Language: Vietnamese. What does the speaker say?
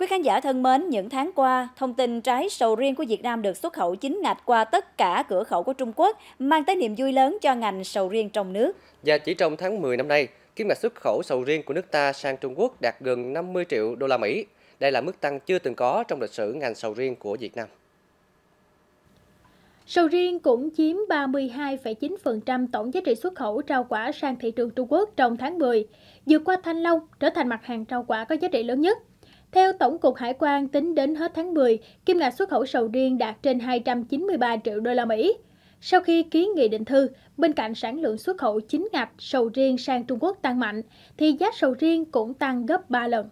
Quý khán giả thân mến, những tháng qua, thông tin trái sầu riêng của Việt Nam được xuất khẩu chính ngạch qua tất cả cửa khẩu của Trung Quốc, mang tới niềm vui lớn cho ngành sầu riêng trong nước. Và chỉ trong tháng 10 năm nay, kim ngạch xuất khẩu sầu riêng của nước ta sang Trung Quốc đạt gần 50 triệu đô la Mỹ. Đây là mức tăng chưa từng có trong lịch sử ngành sầu riêng của Việt Nam. Sầu riêng cũng chiếm 32,9% tổng giá trị xuất khẩu rau quả sang thị trường Trung Quốc trong tháng 10, vượt qua thanh long trở thành mặt hàng rau quả có giá trị lớn nhất. Theo Tổng cục Hải quan, tính đến hết tháng 10, kim ngạch xuất khẩu sầu riêng đạt trên 293 triệu đô la Mỹ. Sau khi ký nghị định thư, bên cạnh sản lượng xuất khẩu chính ngạch sầu riêng sang Trung Quốc tăng mạnh, thì giá sầu riêng cũng tăng gấp 3 lần.